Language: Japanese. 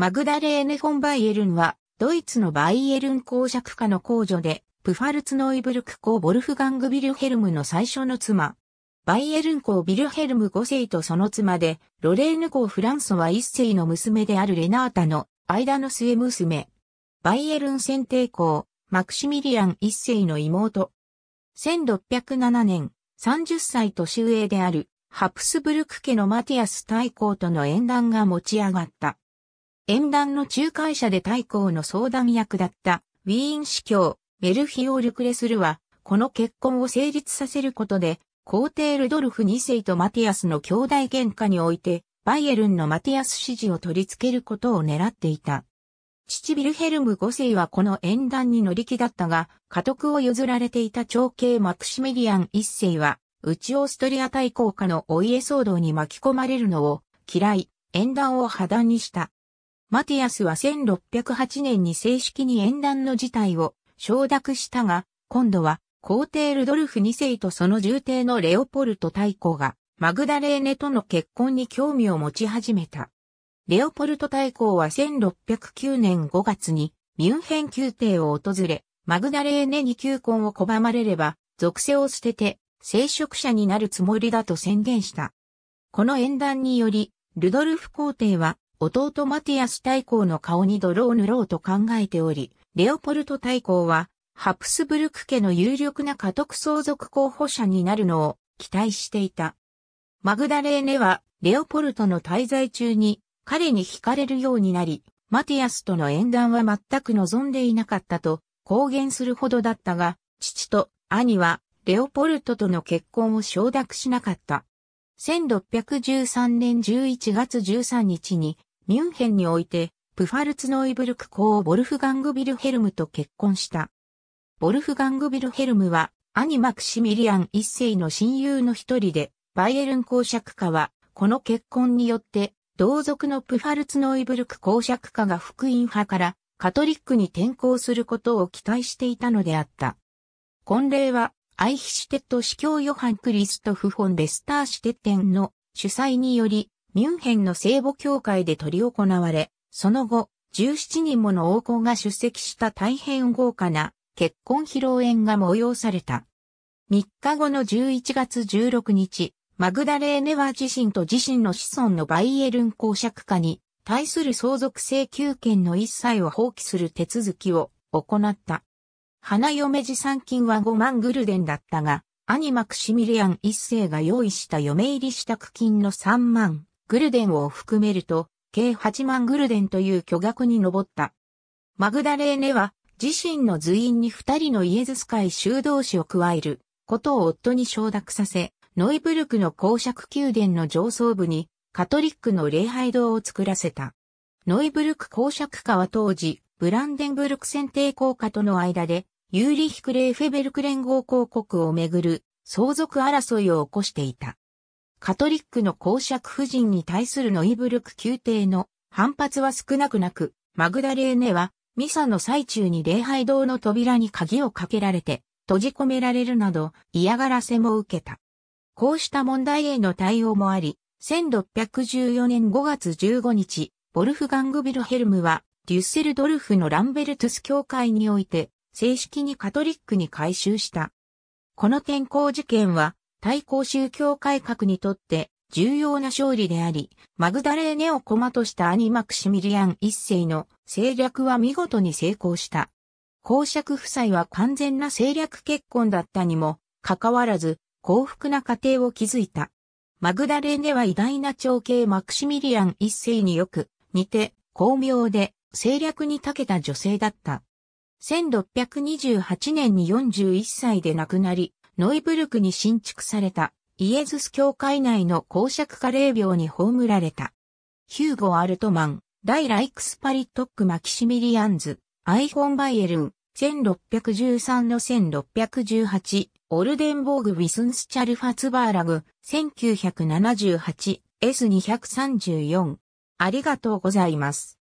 マグダレーネ・フォン・バイエルンは、ドイツのバイエルン公爵家の公女で、プファルツノイブルク公ボルフガング・ビルヘルムの最初の妻。バイエルン公ビルヘルム5世とその妻で、ロレーヌ公フランソは1世の娘であるレナータの間の末娘。バイエルン選定公、マクシミリアン1世の妹。1607年、30歳年上である、ハプスブルク家のマティアス大公との縁談が持ち上がった。縁談の仲介者で大公の相談役だったウィーン司教メルヒオール・クレスルは、この結婚を成立させることで、皇帝ルドルフ2世とマティアスの兄弟喧嘩において、バイエルンのマティアス支持を取り付けることを狙っていた。父ビルヘルム5世はこの縁談に乗り気だったが、家督を譲られていた長兄マクシミリアン1世は、内オーストリア大公家のお家騒動に巻き込まれるのを嫌い、縁談を破談にした。マティアスは1608年に正式に縁談の事態を承諾したが、今度は皇帝ルドルフ2世とその重帝のレオポルト大公がマグダレーネとの結婚に興味を持ち始めた。レオポルト大公は1609年5月にミュンヘン宮廷を訪れ、マグダレーネに求婚を拒まれれば、属性を捨てて、聖職者になるつもりだと宣言した。この演談により、ルドルフ皇帝は弟マティアス大公の顔に泥を塗ろうと考えており、レオポルト大公は、ハプスブルク家の有力な家督相続候補者になるのを期待していた。マグダレーネは、レオポルトの滞在中に彼に惹かれるようになり、マティアスとの縁談は全く望んでいなかったと公言するほどだったが、父と兄はレオポルトとの結婚を承諾しなかった。1613年11月13日にミュンヘンにおいて、プファルツノイブルク公ボルフガング・ビルヘルムと結婚した。ボルフガング・ビルヘルムは、兄マクシミリアン一世の親友の一人で、バイエルン公爵家は、この結婚によって、同族のプファルツノイブルク公爵家が福音派からカトリックに転校することを期待していたのであった。婚礼は、アイヒシュテット司教ヨハン・クリストフ・フォン・ベスターシュテッテンの主催によりミュンヘンの聖母教会で取り行われ、その後、17人もの王侯が出席した大変豪華な結婚披露宴が催された。3日後の11月16日、マグダレーネは自身と自身の子孫のバイエルン公爵家に対する相続請求権の一切を放棄する手続きを行った。花嫁持参金は5万グルデンだったが、兄マクシミリアン一世が用意した嫁入り支度金の3万グルデンを含めると、計8万グルデンという巨額に上った。マグダレーネは、自身の随員に二人のイエズス会修道士を加えることを夫に承諾させ、ノイブルクの公爵宮殿の上層部にカトリックの礼拝堂を作らせた。ノイブルク公爵家は当時、ブランデンブルク選定公家との間で、ユーリヒク・レーフェベルク連合公国をめぐる相続争いを起こしていた。カトリックの公爵夫人に対するノイブルク宮廷の反発は少なくなく、マグダレーネはミサの最中に礼拝堂の扉に鍵をかけられて閉じ込められるなど嫌がらせも受けた。こうした問題への対応もあり、1614年5月15日、ボルフガング・ビルヘルムは、デュッセルドルフのランベルトゥス教会において、正式にカトリックに改修した。この転校事件は、対抗宗教改革にとって重要な勝利であり、マグダレーネを駒とした兄マクシミリアン一世の政略は見事に成功した。公爵夫妻は完全な政略結婚だったにも、かかわらず幸福な家庭を築いた。マグダレーネは偉大な長兄マクシミリアン一世によく似て巧妙で政略に長けた女性だった。1628年に41歳で亡くなり、ノイブルクに新築されたイエズス教会内の公爵レー廟に葬られた。ヒューゴ・アルトマン、大ライクスパリットック・マキシミリアンズ、アイホン・バイエルン、1613の1618、オルデンボーグ・ウィスンスチャルファツバーラグ、1978、S234。ありがとうございます。